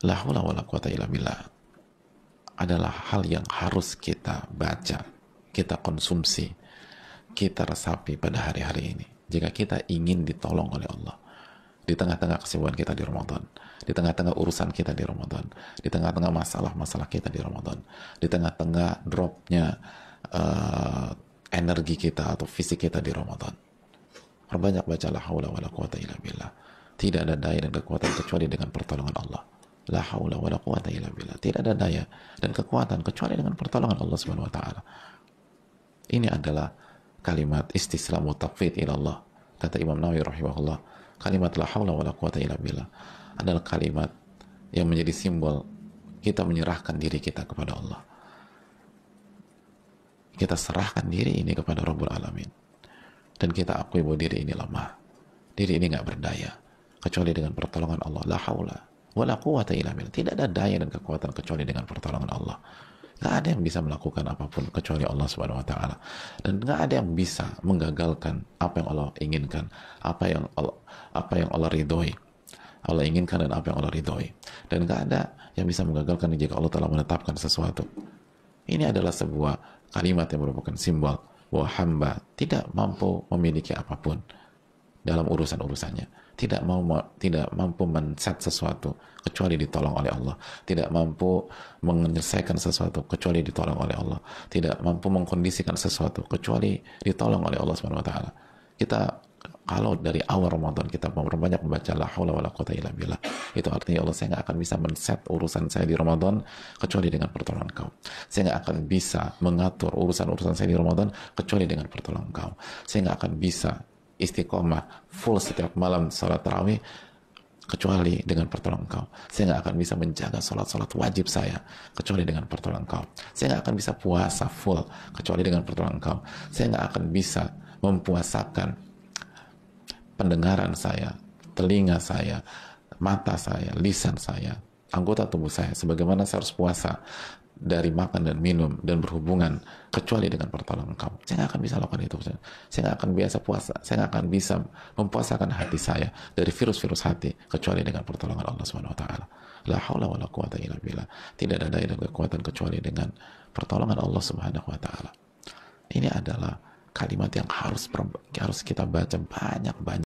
La haula wala quwata illa billah adalah hal yang harus kita baca, kita konsumsi, kita resapi pada hari-hari ini. Jika kita ingin ditolong oleh Allah di tengah-tengah kesibukan kita di Ramadan, di tengah-tengah urusan kita di Ramadan, di tengah-tengah masalah-masalah kita di Ramadan, di tengah-tengah dropnya uh, energi kita atau fisik kita di Ramadan. Perbanyak bacalah haula wala quwata illa billah. Tidak ada daya dan kekuatan kecuali dengan pertolongan Allah. La haula wa quwata illa billah. Tidak ada daya dan kekuatan kecuali dengan pertolongan Allah Subhanahu wa taala. Ini adalah kalimat istislam wa ila Allah. Kata Imam Nawawi rahimahullah, kalimat la haula wala quwata illa billah adalah kalimat yang menjadi simbol kita menyerahkan diri kita kepada Allah. Kita serahkan diri ini kepada Rabbul Alamin. Dan kita akui bahwa diri ini lemah. Diri ini nggak berdaya. Kecuali dengan pertolongan Allah. La haula wala quwata Tidak ada daya dan kekuatan kecuali dengan pertolongan Allah. Gak ada yang bisa melakukan apapun kecuali Allah Subhanahu wa taala. Dan gak ada yang bisa menggagalkan apa yang Allah inginkan, apa yang Allah, apa yang Allah ridhoi. Allah inginkan dan apa yang Allah ridhoi. Dan gak ada yang bisa menggagalkan jika Allah telah menetapkan sesuatu. Ini adalah sebuah kalimat yang merupakan simbol bahwa hamba tidak mampu memiliki apapun dalam urusan-urusannya. Tidak mau tidak mampu mensat sesuatu kecuali ditolong oleh Allah. Tidak mampu menyelesaikan sesuatu kecuali ditolong oleh Allah. Tidak mampu mengkondisikan sesuatu kecuali ditolong oleh Allah swt Kita kalau dari awal Ramadan kita memperbanyak membaca la haula wala quwata illa billah. Itu artinya Allah saya nggak akan bisa men-set urusan saya di Ramadan kecuali dengan pertolongan Kau. Saya nggak akan bisa mengatur urusan-urusan saya di Ramadan kecuali dengan pertolongan Kau. Saya nggak akan bisa istiqomah full setiap malam sholat tarawih kecuali dengan pertolongan Kau, Saya nggak akan bisa menjaga sholat-sholat wajib saya, kecuali dengan pertolongan Kau. Saya nggak akan bisa puasa full, kecuali dengan pertolongan Kau. Saya nggak akan bisa mempuasakan pendengaran saya, telinga saya, mata saya, lisan saya, anggota tubuh saya, sebagaimana saya harus puasa dari makan dan minum dan berhubungan kecuali dengan pertolongan kamu. Saya nggak akan bisa lakukan itu. Saya nggak akan biasa puasa. Saya nggak akan bisa mempuasakan hati saya dari virus-virus hati kecuali dengan pertolongan Allah Subhanahu Wa Taala. La haula la quwata illa billah. Tidak ada daya dan kekuatan kecuali dengan pertolongan Allah Subhanahu Wa Taala. Ini adalah kalimat yang harus harus kita baca banyak-banyak